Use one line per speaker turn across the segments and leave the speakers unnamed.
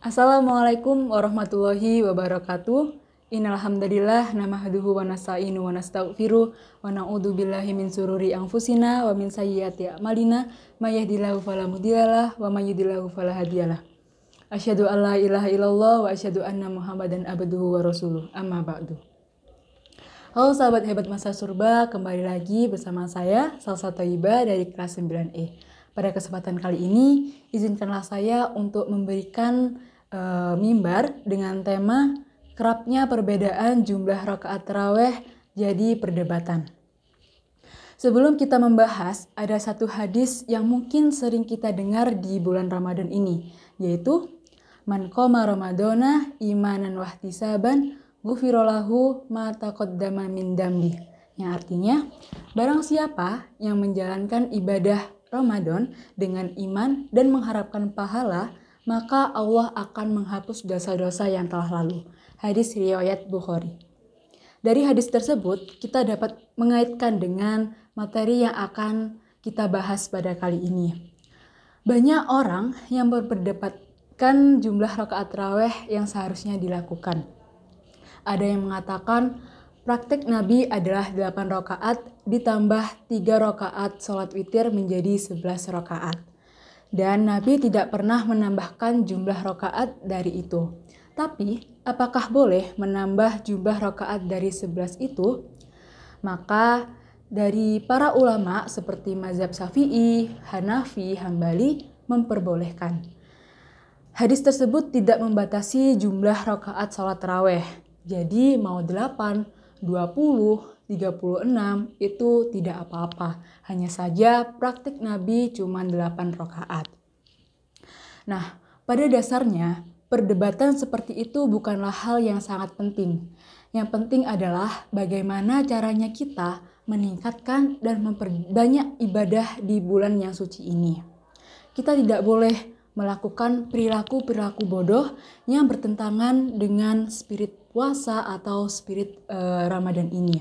Assalamualaikum warahmatullahi wabarakatuh. Innalhamdulillah nahmaduhu wa nasta'inu wa nastaghfiru wa na'udzu billahi min sururi anfusina wa min sayyiati a'malina may yahdihillahu fala mudhillalah wa may yudhlilhu fala hadiyalah. Asyhadu an la ilaha illallah wa asyhadu anna Muhammadan abduhu wa rasuluh. Amma ba'du. Halo sahabat hebat masa surba, kembali lagi bersama saya Salsa Toiba dari kelas 9E. Pada kesempatan kali ini, izinkanlah saya untuk memberikan e, mimbar dengan tema kerapnya perbedaan jumlah rakaat raweh jadi perdebatan. Sebelum kita membahas, ada satu hadis yang mungkin sering kita dengar di bulan Ramadan ini, yaitu Man koma Ramadona imanan wahtisaban gufirolahu ma taqaddama min damdi. Yang artinya, barang siapa yang menjalankan ibadah Ramadan dengan iman dan mengharapkan pahala, maka Allah akan menghapus dosa-dosa yang telah lalu. Hadis riwayat Bukhari. Dari hadis tersebut, kita dapat mengaitkan dengan materi yang akan kita bahas pada kali ini. Banyak orang yang memperdebatkan jumlah rakaat raweh yang seharusnya dilakukan. Ada yang mengatakan praktik Nabi adalah 8 rakaat ditambah 3 rakaat sholat witir menjadi 11 rakaat. Dan Nabi tidak pernah menambahkan jumlah rokaat dari itu. Tapi, apakah boleh menambah jumlah rokaat dari sebelas itu? Maka, dari para ulama seperti Mazhab Syafi'i, Hanafi, Hambali memperbolehkan. Hadis tersebut tidak membatasi jumlah rokaat sholat raweh. Jadi mau delapan, dua puluh. 36 itu tidak apa-apa. Hanya saja praktik Nabi cuma 8 rokaat. Nah, pada dasarnya perdebatan seperti itu bukanlah hal yang sangat penting. Yang penting adalah bagaimana caranya kita meningkatkan dan memperbanyak ibadah di bulan yang suci ini. Kita tidak boleh melakukan perilaku-perilaku bodoh yang bertentangan dengan spirit puasa atau spirit e, Ramadan ini.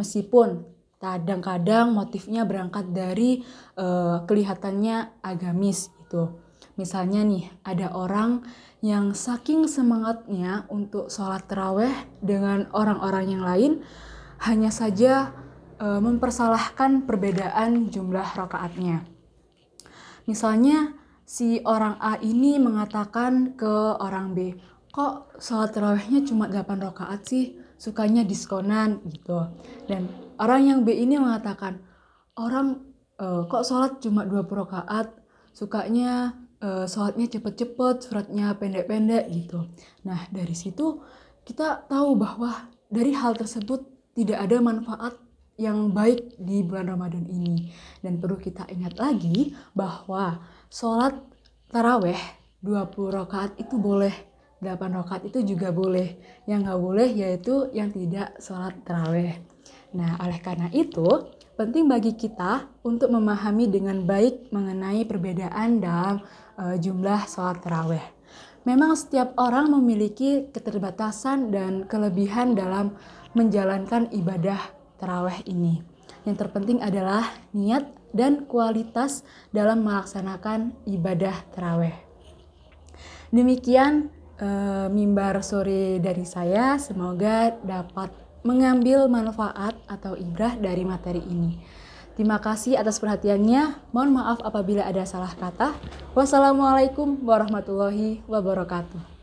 Meskipun kadang-kadang motifnya berangkat dari e, kelihatannya agamis gitu. Misalnya nih, ada orang yang saking semangatnya untuk sholat terawih dengan orang-orang yang lain, hanya saja e, mempersalahkan perbedaan jumlah rakaatnya. Misalnya, si orang A ini mengatakan ke orang B, kok sholat terawihnya cuma 8 rakaat sih sukanya diskonan gitu dan orang yang B ini mengatakan orang e, kok sholat cuma 20 rakaat sukanya e, eh, sholatnya cepet-cepet suratnya pendek-pendek gitu nah dari situ kita tahu bahwa dari hal tersebut tidak ada manfaat yang baik di bulan Ramadan ini dan perlu kita ingat lagi bahwa sholat taraweh 20 rakaat itu boleh 8 rokat itu juga boleh. Yang nggak boleh yaitu yang tidak sholat terawih. Nah, oleh karena itu, penting bagi kita untuk memahami dengan baik mengenai perbedaan dalam e, jumlah sholat terawih. Memang setiap orang memiliki keterbatasan dan kelebihan dalam menjalankan ibadah terawih ini. Yang terpenting adalah niat dan kualitas dalam melaksanakan ibadah terawih. Demikian Eh, mimbar sore dari saya semoga dapat mengambil manfaat atau ibrah dari materi ini. Terima kasih atas perhatiannya. Mohon maaf apabila ada salah kata. Wassalamualaikum warahmatullahi wabarakatuh.